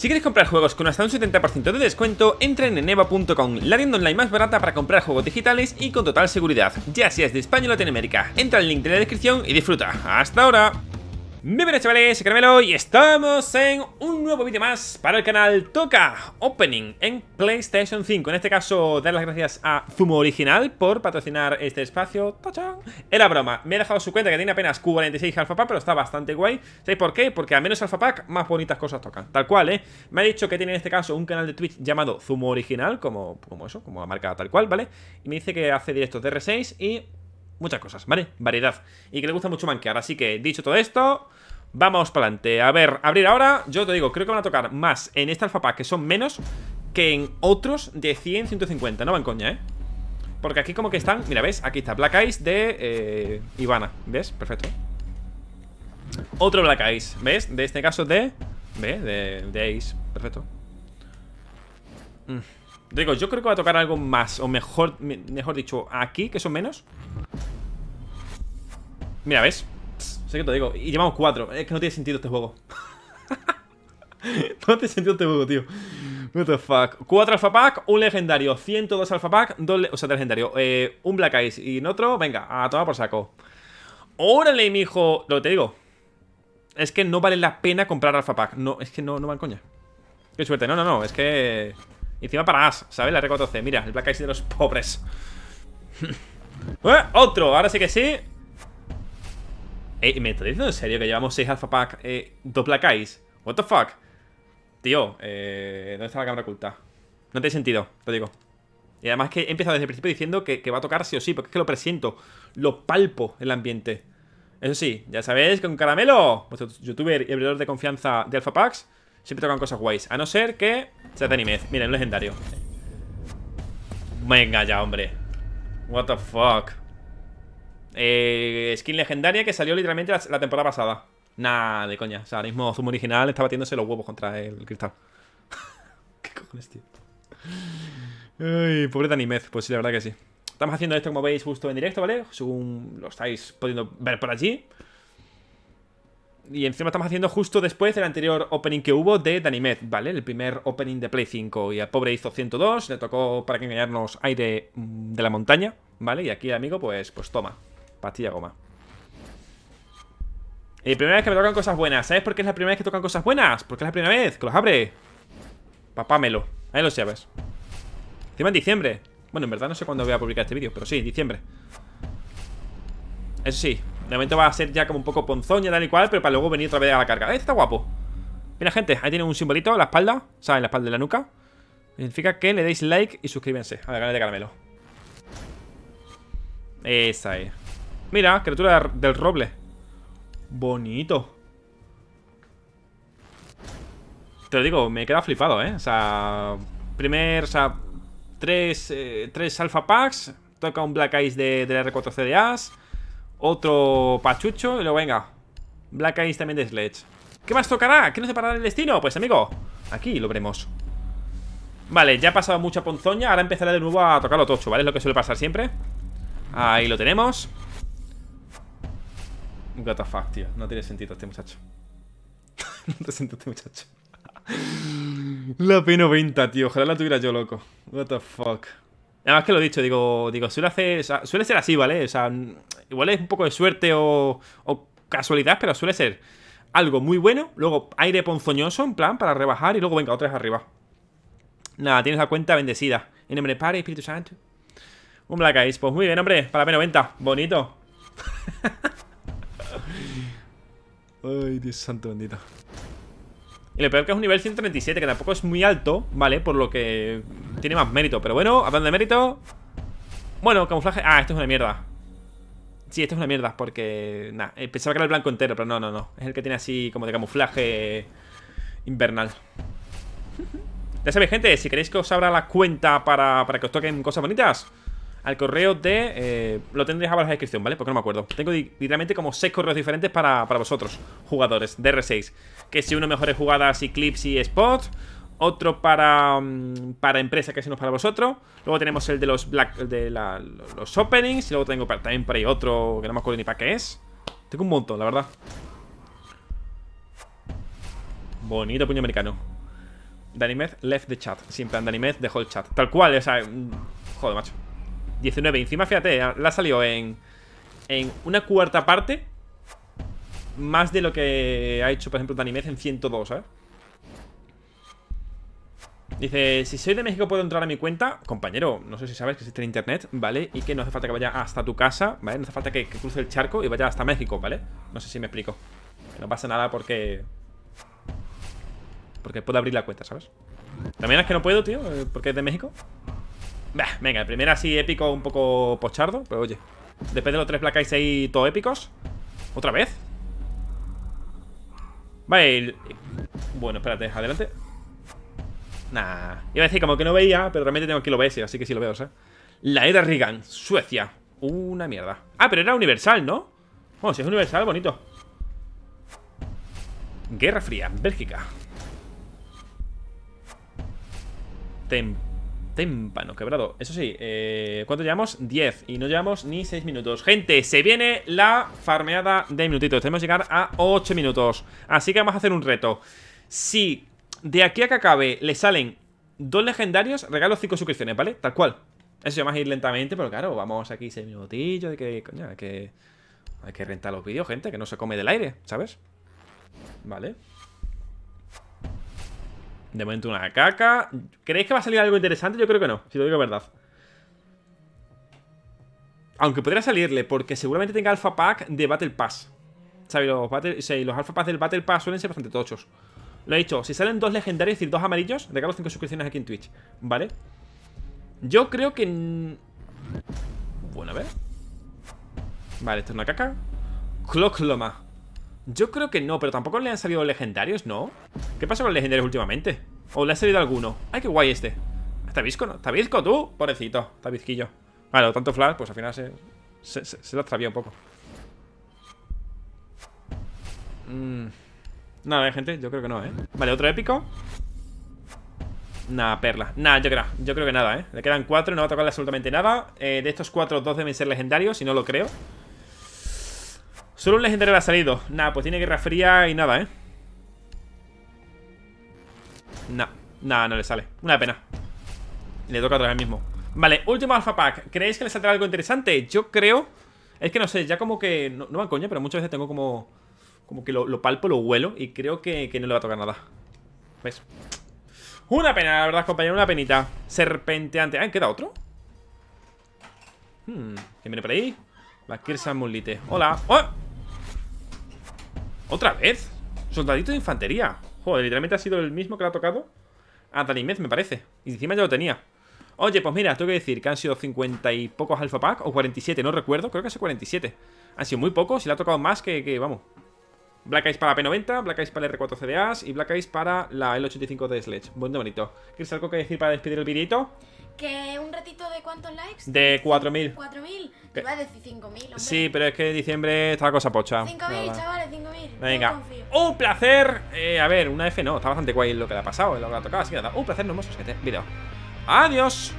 Si quieres comprar juegos con hasta un 70% de descuento, entra en neva.com, la tienda online más barata para comprar juegos digitales y con total seguridad, ya seas de España o Latinoamérica. Entra el link de la descripción y disfruta. ¡Hasta ahora! Muy chavales, chavales, Caramelo y estamos en un nuevo vídeo más para el canal Toca Opening en PlayStation 5 En este caso, dar las gracias a Zumo Original por patrocinar este espacio Era broma, me ha dejado su cuenta que tiene apenas 46 Alpha Pack, pero está bastante guay ¿Sabéis por qué? Porque a menos Alpha Pack, más bonitas cosas tocan Tal cual, ¿eh? Me ha dicho que tiene en este caso un canal de Twitch llamado Zumo Original, como, como eso, como la marca tal cual, ¿vale? Y me dice que hace directos de R6 y muchas cosas, ¿vale? Variedad. Y que le gusta mucho manquear. Así que, dicho todo esto, vamos para adelante. A ver, abrir ahora. Yo te digo, creo que van a tocar más en este alfa que son menos, que en otros de 100, 150. No van coña, ¿eh? Porque aquí como que están... Mira, ¿ves? Aquí está Black Eyes de eh, Ivana. ¿Ves? Perfecto. Otro Black Eyes, ¿ves? De este caso de... ¿Ves? De, Ace. Perfecto. Mm. Digo, yo creo que va a tocar algo más, o mejor, mejor dicho, aquí, que son menos. Mira, ¿ves? sé que te digo. Y llevamos cuatro. Es que no tiene sentido este juego. no tiene sentido este juego, tío. What the fuck. Cuatro alfa pack, un legendario. 102 alfa pack, dos o sea, legendario. Eh, un Black Ice y en otro, venga, a tomar por saco. Órale, hijo, Lo que te digo. Es que no vale la pena comprar alfa pack. No, es que no, no van coña. Qué suerte. No, no, no. Es que. Encima para as, ¿sabes? La R14. Mira, el Black Ice de los pobres. Eh, otro. Ahora sí que sí. Ey, ¿me estás diciendo en serio que llevamos 6 Alpha Pack eh, doplacáis? What the fuck? Tío, eh, ¿dónde está la cámara oculta? No tiene sentido, te digo Y además que he empezado desde el principio diciendo que, va a tocar sí o sí Porque es que lo presiento, lo palpo el ambiente Eso sí, ya sabéis que un caramelo Vuestro youtuber y abridor de confianza de Alpha Packs Siempre tocan cosas guays A no ser que sea de anime Miren, un legendario Venga ya, hombre What the fuck eh, skin legendaria que salió literalmente la, temporada pasada. Nada de coña. O sea, ahora mismo zumo original está batiéndose los huevos contra el cristal. ¿Qué cojones, tío? Ay, pobre Danimez. Pues sí, la verdad que sí. Estamos haciendo esto, como veis, justo en directo, ¿vale? Según lo estáis pudiendo ver por allí. Y encima estamos haciendo justo después El anterior opening que hubo de Danimed, ¿vale? El primer opening de Play 5. Y al pobre hizo 102, le tocó, para que engañarnos, aire de la montaña, ¿vale? Y aquí, amigo, pues, pues toma. Pastilla goma Y primera vez que me tocan cosas buenas ¿Sabes por qué es la primera vez que tocan cosas buenas? Porque es la primera vez que los abre Papámelo Ahí lo sabes Encima en diciembre Bueno, en verdad no sé cuándo voy a publicar este vídeo Pero sí, diciembre Eso sí De momento va a ser ya como un poco ponzoña tal y cual Pero para luego venir otra vez a la carga este está guapo Mira, gente Ahí tiene un simbolito en la espalda O en la espalda de la nuca Significa que le deis like y suscríbanse A ver, canal de caramelo Esa es Mira, criatura del roble. Bonito. Te lo digo, me queda flipado, ¿eh? O sea, primer, o sea, tres, eh, tres alfa packs. Toca un Black Ice de, de R4 CDAs. Otro pachucho. Y luego, venga, Black Ice también de Sledge. ¿Qué más tocará? ¿Qué nos separará el destino? Pues, amigo, aquí lo veremos. Vale, ya ha pasado mucha ponzoña. Ahora empezaré de nuevo a tocar lo tocho, ¿vale? Es lo que suele pasar siempre. Ahí lo tenemos. What the fuck, tío. No tiene sentido este muchacho. no te sentido este muchacho. la P90, tío. Ojalá la tuviera yo, loco. What the fuck. Nada más que lo he dicho, digo, digo suele, hacer, suele ser así, ¿vale? O sea, igual es un poco de suerte o, casualidad, pero suele ser algo muy bueno, luego aire ponzoñoso, en plan, para rebajar, y luego venga, otra vez arriba. Nada, tienes la cuenta bendecida. En nombre Padre, Espíritu Santo. Un Black Ice Pues muy bien, hombre, para P90. Bonito. Ay, Dios santo bendito. Y lo peor que es un nivel 137, que tampoco es muy alto, ¿vale? Por lo que tiene más mérito. Pero bueno, hablando de mérito... Bueno, camuflaje... Ah, esto es una mierda. Sí, esto es una mierda, porque... Nah, eh, pensaba que era el blanco entero, pero no, no, no. Es el que tiene así como de camuflaje invernal. Ya sabéis, gente, si queréis que os abra la cuenta para que os toquen cosas bonitas, al correo de... Eh, lo tendréis abajo en la descripción, ¿vale? Porque no me acuerdo. Tengo literalmente como seis correos diferentes para, vosotros, jugadores de R6. Que si uno mejores jugadas y clips y spots otro para, mm, para empresa, que si no para vosotros. Luego tenemos el de los black, de los openings. Y luego tengo para, también por ahí otro que no me acuerdo ni para qué es. Tengo un montón, la verdad. Bonito puño americano. Danimez left the chat. Siempre Danimez dejó el chat. Tal cual, o sea. Mm, joder, macho. 19. Encima, fíjate, la salió en, en una cuarta parte más de lo que ha hecho, por ejemplo, Danimez en 102, ¿sabes? Dice, si soy de México puedo entrar a mi cuenta Compañero, no sé si sabes que existe el internet, ¿vale? Y que no hace falta que vaya hasta tu casa, ¿vale? No hace falta que, que cruce el charco y vaya hasta México, ¿vale? No sé si me explico que No pasa nada porque... Porque puedo abrir la cuenta, ¿sabes? También es que no puedo, tío, porque es de México venga, el primero así épico, un poco pochardo. Pero oye, después de los tres placas y ahí todo épicos. ¿Otra vez? Vale, bueno, espérate, adelante. Nah, iba a decir como que no veía, pero realmente tengo aquí lo OBS, así que sí lo veo, ¿sabes? La era Reagan, Suecia. Una mierda. Ah, pero era universal, ¿no? oh si es universal, bonito. Guerra Fría, Bélgica. Temporal Témpano quebrado. Eso sí, eh, ¿cuánto llevamos? 10. Y no llevamos ni 6 minutos. Gente, se viene la farmeada de minutitos. Tenemos que llegar a 8 minutos. Así que vamos a hacer un reto. Si de aquí a que acabe le salen dos legendarios, regalo 5 suscripciones, ¿vale? Tal cual. Eso ya vamos ir lentamente, pero claro, vamos aquí 6 minutillos. de que, hay que rentar los vídeos, gente, que no se come del aire, ¿sabes? Vale. De momento una caca. ¿Creéis que va a salir algo interesante? Yo creo que no, si lo digo verdad. Aunque podría salirle, porque seguramente tenga alfa pack de Battle Pass. ¿Sabes? Los, alfa pack del Battle Pass suelen ser bastante tochos. Lo he dicho, si salen dos legendarios, es decir, dos amarillos, regalo cinco suscripciones aquí en Twitch, ¿vale? Yo creo que... Bueno, a ver. Vale, esto es una caca. loma Yo creo que no, pero tampoco le han salido legendarios, ¿no? ¿Qué pasa con los legendarios últimamente? ¿O le ha salido alguno? ¡Ay, qué guay este! Está visco, ¿no? ¿Está visco tú? Pobrecito, está bizquillo. Vale, tanto flash, pues al final se, se, lo un poco. Mm. Nada, ¿eh, gente, yo creo que no, ¿eh? Vale, otro épico. Nada, perla. Nada, yo creo, yo creo que nada, ¿eh? Le quedan cuatro, no va a tocarle absolutamente nada. Eh, de estos cuatro, dos deben ser legendarios, si no lo creo. Solo un legendario le ha salido. Nada, pues tiene guerra fría y nada, ¿eh? No, no, no le sale Una pena Le toca otra vez mismo Vale, último alfa pack ¿Creéis que le saldrá algo interesante? Yo creo Es que no sé, ya como que... No, no van coña, pero muchas veces tengo como... Como que lo, palpo, lo huelo Y creo que, que no le va a tocar nada ¿Ves? Una pena, la verdad, compañero, una penita Serpenteante Ah, ¿queda otro? Hmm, ¿Quién viene por ahí? La Kirsa Mulite Hola ¡Oh! ¿Otra vez? Soldadito de infantería Joder, literalmente ha sido el mismo que le ha tocado a Dalimez, me parece. Y encima ya lo tenía. Oye, pues mira, tengo que decir que han sido 50 y pocos Alpha Pack, o 47, no recuerdo, creo que hace sido 47. Han sido muy pocos y le ha tocado más que, vamos. Black Ice para P90, Black Ice para el R4 CDAs y Black Ice para la L85 de Sledge. Buen bonito. ¿Quieres algo que decir para despedir el videito? Que un ratito de cuántos likes? De 4.000. 4.000. Tú vas a decir 5.000, Sí, pero es que en diciembre está cosa pocha. 5.000, chavales, 5.000. Venga. un placer. Eh, a ver, una F no. Está bastante guay lo que le ha pasado, eh, lo que le ha tocado. Así que nada. Un placer, nos vemos en Adiós.